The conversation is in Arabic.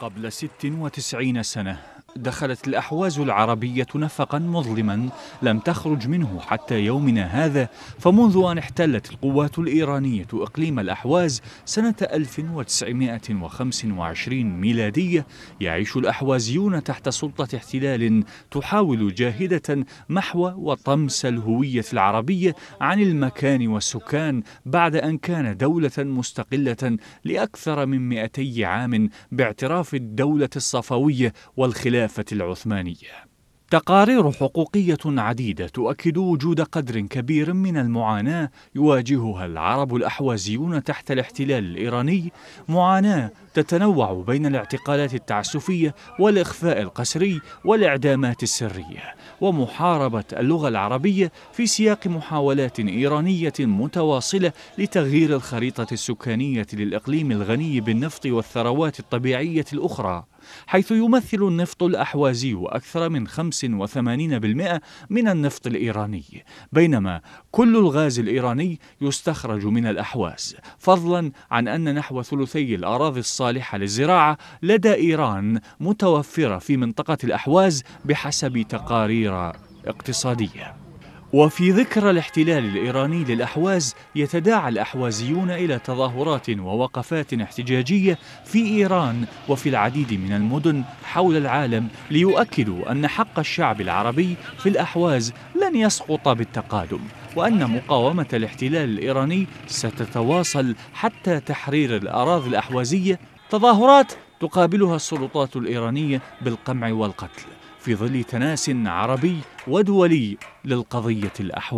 قبل 96 سنة دخلت الأحواز العربية نفقا مظلما لم تخرج منه حتى يومنا هذا فمنذ أن احتلت القوات الإيرانية إقليم الأحواز سنة 1925 ميلادية يعيش الأحوازيون تحت سلطة احتلال تحاول جاهدة محو وطمس الهوية العربية عن المكان والسكان بعد أن كان دولة مستقلة لأكثر من 200 عام باعتراف الدولة الصفوية والخلافة الخلافة العثمانية. تقارير حقوقية عديدة تؤكد وجود قدر كبير من المعاناة يواجهها العرب الأحوازيون تحت الاحتلال الإيراني، معاناة تتنوع بين الاعتقالات التعسفية والإخفاء القسري والإعدامات السرية ومحاربة اللغة العربية في سياق محاولات إيرانية متواصلة لتغيير الخريطة السكانية للإقليم الغني بالنفط والثروات الطبيعية الأخرى حيث يمثل النفط الأحوازي أكثر من 85% من النفط الإيراني بينما كل الغاز الإيراني يستخرج من الأحواز فضلا عن أن نحو ثلثي الأراضي الصالحة الصالحة للزراعة لدى إيران متوفرة في منطقة الأحواز بحسب تقارير اقتصادية وفي ذكرى الاحتلال الإيراني للأحواز يتداعى الأحوازيون إلى تظاهرات ووقفات احتجاجية في إيران وفي العديد من المدن حول العالم ليؤكدوا أن حق الشعب العربي في الأحواز لن يسقط بالتقادم وأن مقاومة الاحتلال الإيراني ستتواصل حتى تحرير الأراضي الأحوازية تظاهرات تقابلها السلطات الإيرانية بالقمع والقتل في ظل تناس عربي ودولي للقضية الأحوازية